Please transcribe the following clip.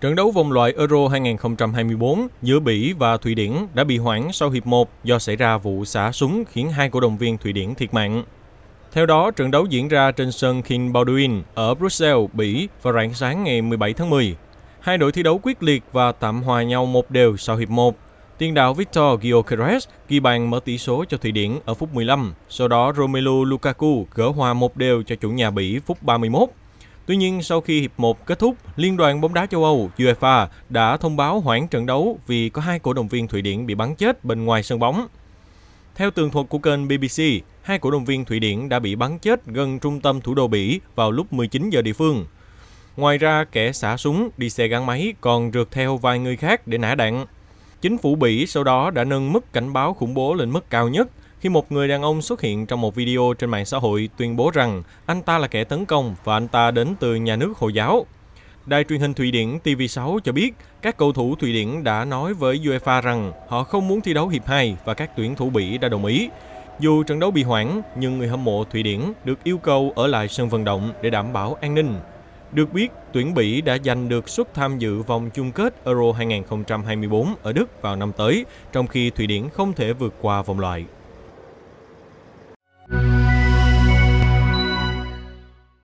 Trận đấu vòng loại Euro 2024 giữa Bỉ và Thụy Điển đã bị hoãn sau hiệp 1 do xảy ra vụ xả súng khiến hai cổ động viên Thụy Điển thiệt mạng. Theo đó, trận đấu diễn ra trên sân King Baudouin ở Brussels, Bỉ vào rạng sáng ngày 17 tháng 10. Hai đội thi đấu quyết liệt và tạm hòa nhau một đều sau hiệp 1. Tiền đạo Victor Gyokeres ghi bàn mở tỷ số cho Thụy Điển ở phút 15, sau đó Romelu Lukaku gỡ hòa một đều cho chủ nhà Bỉ phút 31. Tuy nhiên, sau khi hiệp 1 kết thúc, Liên đoàn bóng đá châu Âu UEFA đã thông báo hoãn trận đấu vì có hai cổ động viên Thụy Điển bị bắn chết bên ngoài sân bóng. Theo tường thuật của kênh BBC, hai cổ động viên Thụy Điển đã bị bắn chết gần trung tâm thủ đô Bỉ vào lúc 19 giờ địa phương. Ngoài ra, kẻ xả súng đi xe gắn máy còn rượt theo vài người khác để nã đạn. Chính phủ Bỉ sau đó đã nâng mức cảnh báo khủng bố lên mức cao nhất khi một người đàn ông xuất hiện trong một video trên mạng xã hội tuyên bố rằng anh ta là kẻ tấn công và anh ta đến từ nhà nước Hồi giáo. Đài truyền hình Thụy Điển TV6 cho biết các cầu thủ Thụy Điển đã nói với UEFA rằng họ không muốn thi đấu hiệp 2 và các tuyển thủ Bỉ đã đồng ý. Dù trận đấu bị hoãn, nhưng người hâm mộ Thụy Điển được yêu cầu ở lại sân vận động để đảm bảo an ninh. Được biết, tuyển Bỉ đã giành được suất tham dự vòng chung kết Euro 2024 ở Đức vào năm tới, trong khi Thụy Điển không thể vượt qua vòng loại.